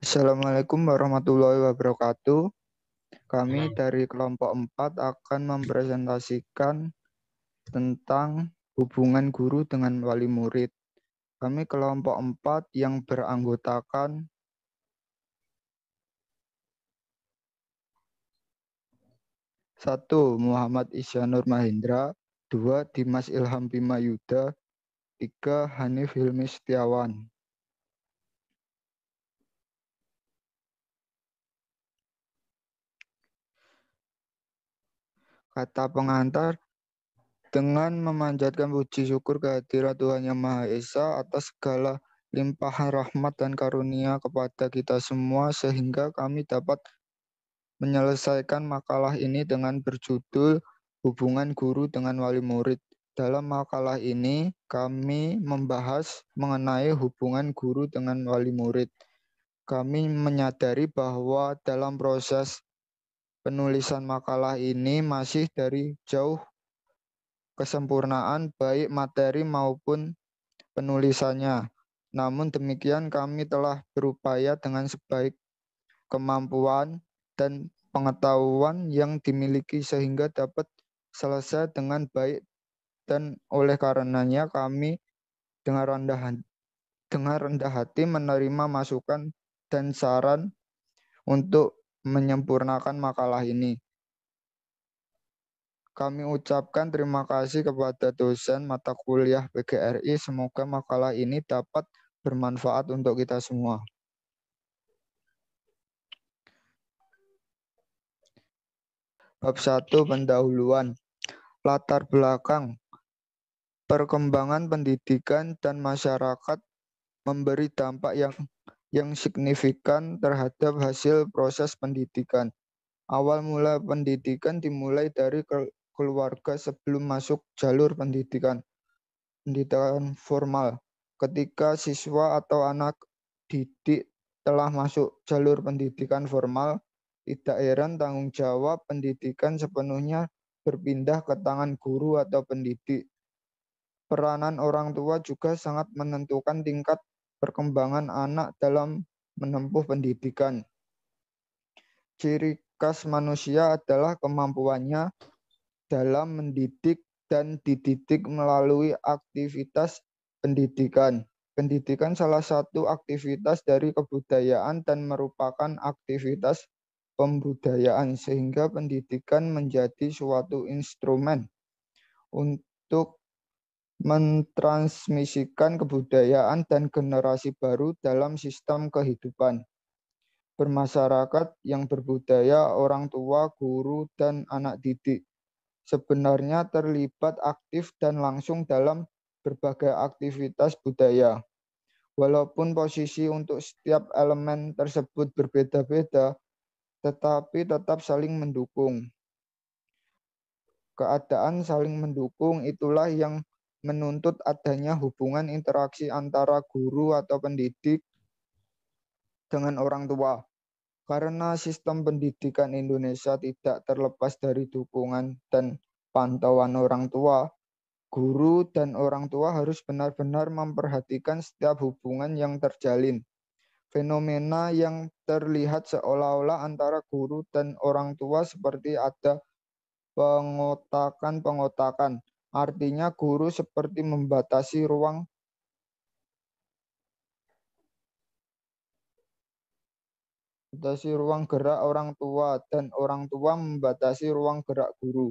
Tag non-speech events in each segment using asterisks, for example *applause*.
Assalamualaikum warahmatullahi wabarakatuh. Kami dari kelompok 4 akan mempresentasikan tentang hubungan guru dengan wali murid. Kami kelompok 4 yang beranggotakan satu Muhammad Isyanur Mahendra, dua Dimas Ilham Bima Yuda, tiga Hanif Hilmi Setiawan. kata pengantar dengan memanjatkan puji syukur kehadirat Tuhan Yang Maha Esa atas segala limpahan rahmat dan karunia kepada kita semua sehingga kami dapat menyelesaikan makalah ini dengan berjudul Hubungan Guru dengan Wali Murid. Dalam makalah ini kami membahas mengenai hubungan guru dengan wali murid. Kami menyadari bahwa dalam proses penulisan makalah ini masih dari jauh kesempurnaan baik materi maupun penulisannya. Namun demikian kami telah berupaya dengan sebaik kemampuan dan pengetahuan yang dimiliki sehingga dapat selesai dengan baik dan oleh karenanya kami dengan rendah dengan rendah hati menerima masukan dan saran untuk menyempurnakan makalah ini. Kami ucapkan terima kasih kepada dosen mata kuliah PGRI. Semoga makalah ini dapat bermanfaat untuk kita semua. Bab 1 pendahuluan. Latar belakang perkembangan pendidikan dan masyarakat memberi dampak yang yang signifikan terhadap hasil proses pendidikan. Awal mula pendidikan dimulai dari keluarga sebelum masuk jalur pendidikan pendidikan formal. Ketika siswa atau anak didik telah masuk jalur pendidikan formal, tidak heran tanggung jawab pendidikan sepenuhnya berpindah ke tangan guru atau pendidik. Peranan orang tua juga sangat menentukan tingkat perkembangan anak dalam menempuh pendidikan. Ciri khas manusia adalah kemampuannya dalam mendidik dan dididik melalui aktivitas pendidikan. Pendidikan salah satu aktivitas dari kebudayaan dan merupakan aktivitas pembudayaan sehingga pendidikan menjadi suatu instrumen untuk mentransmisikan kebudayaan dan generasi baru dalam sistem kehidupan. Bermasyarakat yang berbudaya orang tua, guru, dan anak didik sebenarnya terlibat aktif dan langsung dalam berbagai aktivitas budaya. Walaupun posisi untuk setiap elemen tersebut berbeda-beda, tetapi tetap saling mendukung. Keadaan saling mendukung itulah yang menuntut adanya hubungan interaksi antara guru atau pendidik dengan orang tua. Karena sistem pendidikan Indonesia tidak terlepas dari dukungan dan pantauan orang tua, guru dan orang tua harus benar-benar memperhatikan setiap hubungan yang terjalin. Fenomena yang terlihat seolah-olah antara guru dan orang tua seperti ada pengotakan-pengotakan Artinya guru seperti membatasi ruang membatasi ruang gerak orang tua dan orang tua membatasi ruang gerak guru.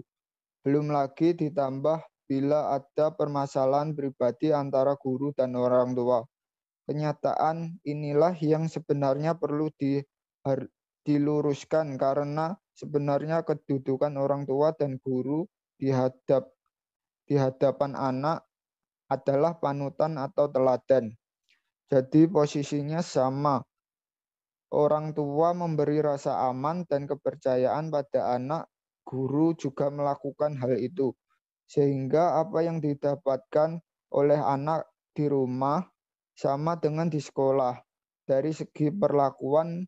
Belum lagi ditambah bila ada permasalahan pribadi antara guru dan orang tua. Kenyataan inilah yang sebenarnya perlu di, diluruskan karena sebenarnya kedudukan orang tua dan guru dihadap di hadapan anak adalah panutan atau teladan. Jadi posisinya sama. Orang tua memberi rasa aman dan kepercayaan pada anak, guru juga melakukan hal itu. Sehingga apa yang didapatkan oleh anak di rumah sama dengan di sekolah. Dari segi perlakuan,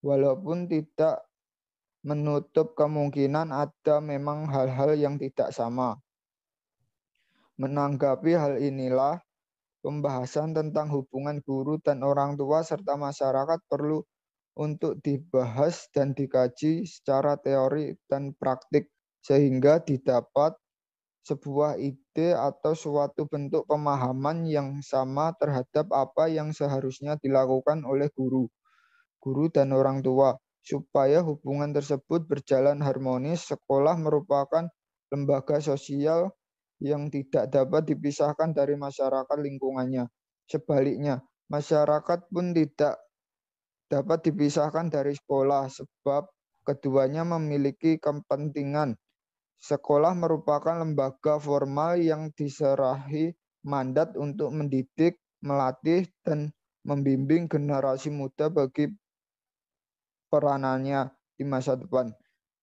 walaupun tidak menutup kemungkinan ada memang hal-hal yang tidak sama. Menanggapi hal inilah, pembahasan tentang hubungan guru dan orang tua serta masyarakat perlu untuk dibahas dan dikaji secara teori dan praktik sehingga didapat sebuah ide atau suatu bentuk pemahaman yang sama terhadap apa yang seharusnya dilakukan oleh guru, guru dan orang tua. Supaya hubungan tersebut berjalan harmonis, sekolah merupakan lembaga sosial yang tidak dapat dipisahkan dari masyarakat lingkungannya. Sebaliknya, masyarakat pun tidak dapat dipisahkan dari sekolah sebab keduanya memiliki kepentingan. Sekolah merupakan lembaga formal yang diserahi mandat untuk mendidik, melatih, dan membimbing generasi muda bagi peranannya di masa depan.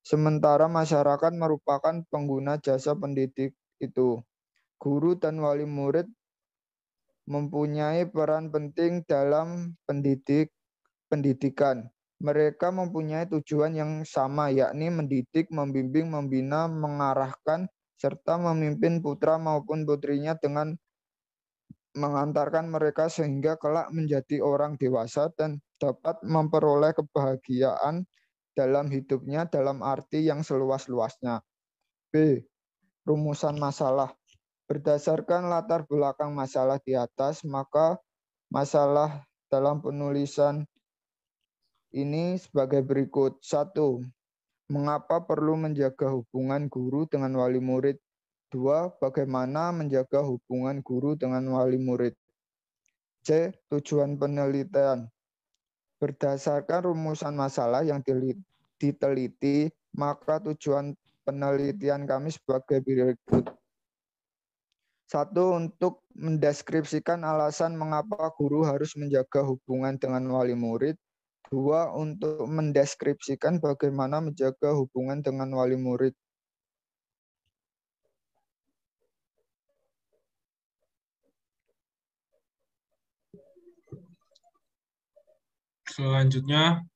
Sementara masyarakat merupakan pengguna jasa pendidik itu. Guru dan wali murid mempunyai peran penting dalam pendidik pendidikan. Mereka mempunyai tujuan yang sama, yakni mendidik, membimbing, membina, mengarahkan, serta memimpin putra maupun putrinya dengan mengantarkan mereka sehingga kelak menjadi orang dewasa dan dapat memperoleh kebahagiaan dalam hidupnya dalam arti yang seluas-luasnya. B rumusan masalah. Berdasarkan latar belakang masalah di atas, maka masalah dalam penulisan ini sebagai berikut. Satu, mengapa perlu menjaga hubungan guru dengan wali murid? Dua, bagaimana menjaga hubungan guru dengan wali murid? C. Tujuan penelitian. Berdasarkan rumusan masalah yang diteliti, maka tujuan penelitian kami sebagai berikut. Satu, untuk mendeskripsikan alasan mengapa guru harus menjaga hubungan dengan wali murid. Dua, untuk mendeskripsikan bagaimana menjaga hubungan dengan wali murid. Selanjutnya,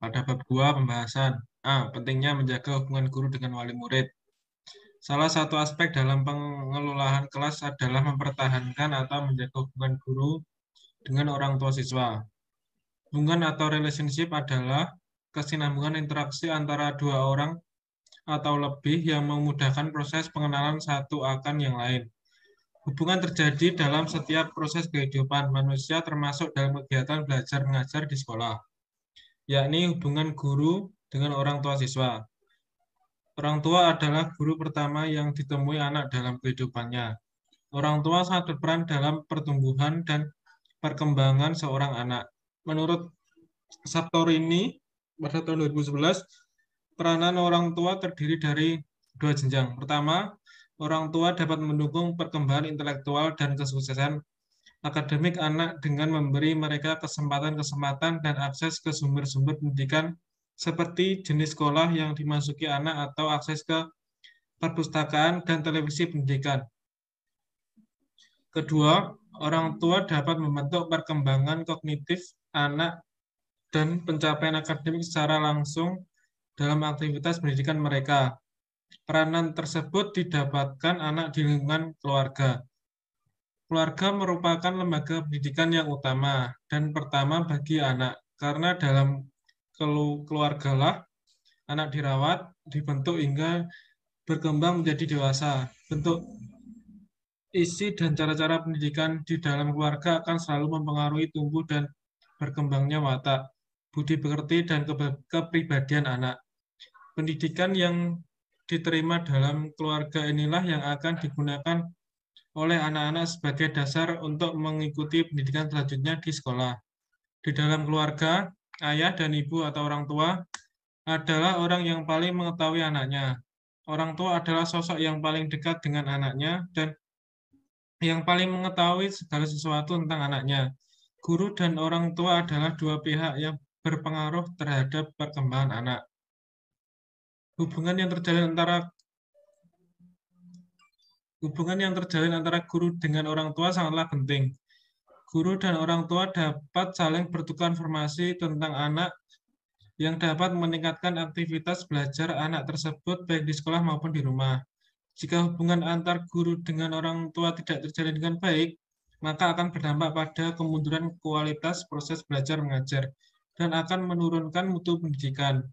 pada bab dua pembahasan A. Pentingnya menjaga hubungan guru dengan wali murid. Salah satu aspek dalam pengelolaan kelas adalah mempertahankan atau menjaga hubungan guru dengan orang tua siswa. Hubungan atau relationship adalah kesinambungan interaksi antara dua orang atau lebih yang memudahkan proses pengenalan satu akan yang lain. Hubungan terjadi dalam setiap proses kehidupan manusia termasuk dalam kegiatan belajar mengajar di sekolah, yakni hubungan guru dengan orang tua siswa. Orang tua adalah guru pertama yang ditemui anak dalam kehidupannya. Orang tua sangat berperan dalam pertumbuhan dan perkembangan seorang anak. Menurut ini pada tahun 2011, peranan orang tua terdiri dari dua jenjang. Pertama, orang tua dapat mendukung perkembangan intelektual dan kesuksesan akademik anak dengan memberi mereka kesempatan-kesempatan dan akses ke sumber-sumber pendidikan seperti jenis sekolah yang dimasuki anak atau akses ke perpustakaan dan televisi pendidikan. Kedua, orang tua dapat membentuk perkembangan kognitif anak dan pencapaian akademik secara langsung dalam aktivitas pendidikan mereka. Peranan tersebut didapatkan anak di lingkungan keluarga. Keluarga merupakan lembaga pendidikan yang utama dan pertama bagi anak, karena dalam keluargalah anak dirawat, dibentuk hingga berkembang menjadi dewasa. Bentuk isi dan cara-cara pendidikan di dalam keluarga akan selalu mempengaruhi tumbuh dan berkembangnya watak, budi pekerti, dan kepribadian anak. Pendidikan yang diterima dalam keluarga inilah yang akan digunakan oleh anak-anak sebagai dasar untuk mengikuti pendidikan selanjutnya di sekolah. Di dalam keluarga, ayah dan ibu atau orang tua adalah orang yang paling mengetahui anaknya. Orang tua adalah sosok yang paling dekat dengan anaknya dan yang paling mengetahui segala sesuatu tentang anaknya. Guru dan orang tua adalah dua pihak yang berpengaruh terhadap perkembangan anak. Hubungan yang terjalin antara hubungan yang terjalin antara guru dengan orang tua sangatlah penting guru dan orang tua dapat saling bertukar informasi tentang anak yang dapat meningkatkan aktivitas belajar anak tersebut baik di sekolah maupun di rumah. Jika hubungan antar guru dengan orang tua tidak terjadi dengan baik, maka akan berdampak pada kemunduran kualitas proses belajar mengajar dan akan menurunkan mutu pendidikan.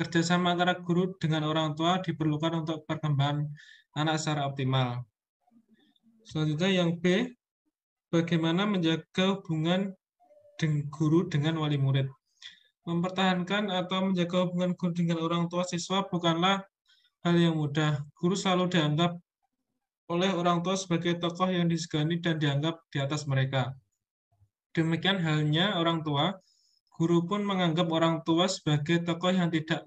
Kerjasama antara guru dengan orang tua diperlukan untuk perkembangan anak secara optimal. Selanjutnya yang B, bagaimana menjaga hubungan dengan guru dengan wali murid. Mempertahankan atau menjaga hubungan guru dengan orang tua siswa bukanlah hal yang mudah. Guru selalu dianggap oleh orang tua sebagai tokoh yang disegani dan dianggap di atas mereka. Demikian halnya orang tua, guru pun menganggap orang tua sebagai tokoh yang tidak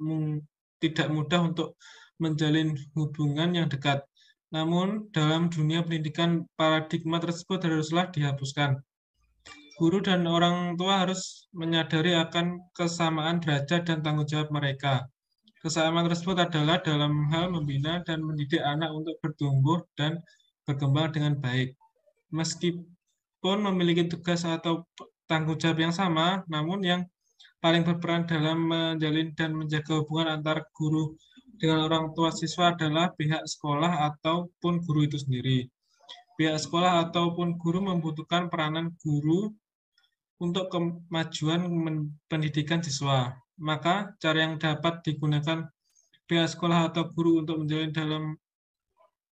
tidak mudah untuk menjalin hubungan yang dekat. Namun, dalam dunia pendidikan, paradigma tersebut haruslah dihapuskan. Guru dan orang tua harus menyadari akan kesamaan derajat dan tanggung jawab mereka. Kesamaan tersebut adalah dalam hal membina dan mendidik anak untuk bertumbuh dan berkembang dengan baik. Meskipun memiliki tugas atau tanggung jawab yang sama, namun yang paling berperan dalam menjalin dan menjaga hubungan antar guru dengan orang tua siswa adalah pihak sekolah ataupun guru itu sendiri. Pihak sekolah ataupun guru membutuhkan peranan guru untuk kemajuan pendidikan siswa. Maka cara yang dapat digunakan pihak sekolah atau guru untuk menjalin dalam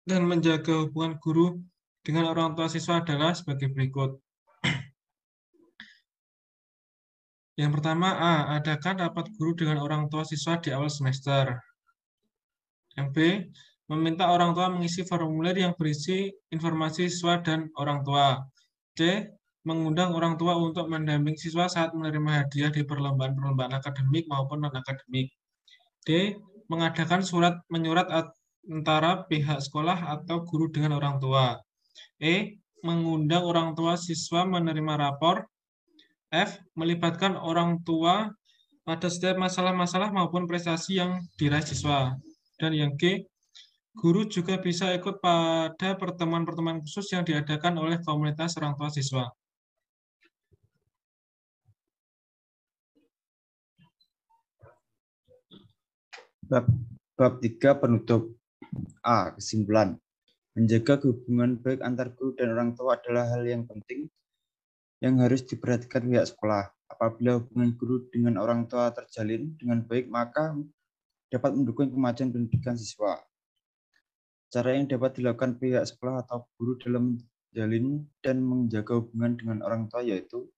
dan menjaga hubungan guru dengan orang tua siswa adalah sebagai berikut. *clears throat* Yang pertama, A. Adakan rapat guru dengan orang tua siswa di awal semester. Yang B, meminta orang tua mengisi formulir yang berisi informasi siswa dan orang tua. C. Mengundang orang tua untuk mendamping siswa saat menerima hadiah di perlombaan-perlombaan akademik maupun non-akademik. D. Mengadakan surat menyurat antara pihak sekolah atau guru dengan orang tua. E. Mengundang orang tua siswa menerima rapor. F. Melibatkan orang tua pada setiap masalah-masalah maupun prestasi yang diraih siswa. Dan yang G, guru juga bisa ikut pada pertemuan-pertemuan khusus yang diadakan oleh komunitas orang tua siswa. Bab, bab penutup A. Kesimpulan Menjaga hubungan baik antar guru dan orang tua adalah hal yang penting yang harus diperhatikan pihak sekolah. Apabila hubungan guru dengan orang tua terjalin dengan baik, maka dapat mendukung kemajuan pendidikan siswa. Cara yang dapat dilakukan pihak sekolah atau guru dalam menjalin dan menjaga hubungan dengan orang tua yaitu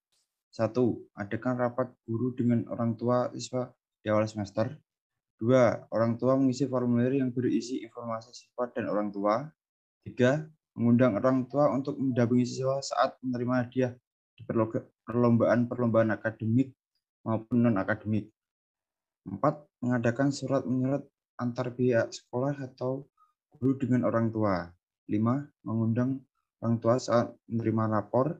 satu, Adakan rapat guru dengan orang tua siswa di awal semester. Dua, Orang tua mengisi formulir yang berisi informasi siswa dan orang tua. Tiga, Mengundang orang tua untuk mendampingi siswa saat menerima hadiah di perlombaan-perlombaan akademik maupun non-akademik. Empat, mengadakan surat menyurat antar pihak sekolah atau guru dengan orang tua. 5. Mengundang orang tua saat menerima lapor.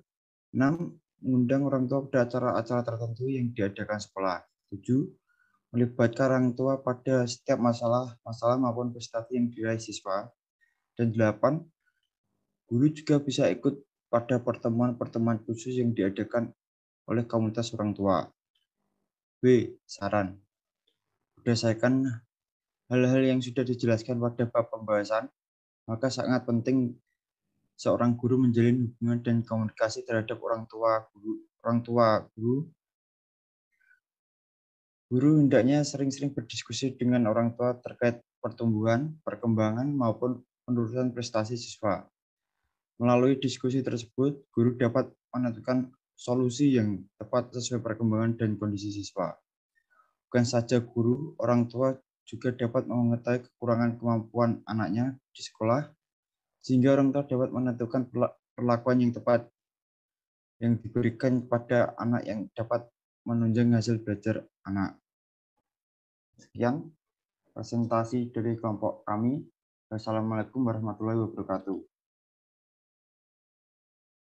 6. Mengundang orang tua pada acara-acara tertentu yang diadakan sekolah. 7. Melibatkan orang tua pada setiap masalah, masalah maupun prestasi yang diraih siswa. Dan 8. Guru juga bisa ikut pada pertemuan-pertemuan khusus yang diadakan oleh komunitas orang tua. B. Saran berdasarkan hal-hal yang sudah dijelaskan pada bab pembahasan, maka sangat penting seorang guru menjalin hubungan dan komunikasi terhadap orang tua guru, orang tua guru. Guru hendaknya sering-sering berdiskusi dengan orang tua terkait pertumbuhan, perkembangan, maupun penurunan prestasi siswa. Melalui diskusi tersebut, guru dapat menentukan solusi yang tepat sesuai perkembangan dan kondisi siswa. Bukan saja guru, orang tua juga dapat mengetahui kekurangan kemampuan anaknya di sekolah, sehingga orang tua dapat menentukan perlakuan yang tepat yang diberikan kepada anak yang dapat menunjang hasil belajar anak. Sekian presentasi dari kelompok kami. Wassalamualaikum warahmatullahi wabarakatuh.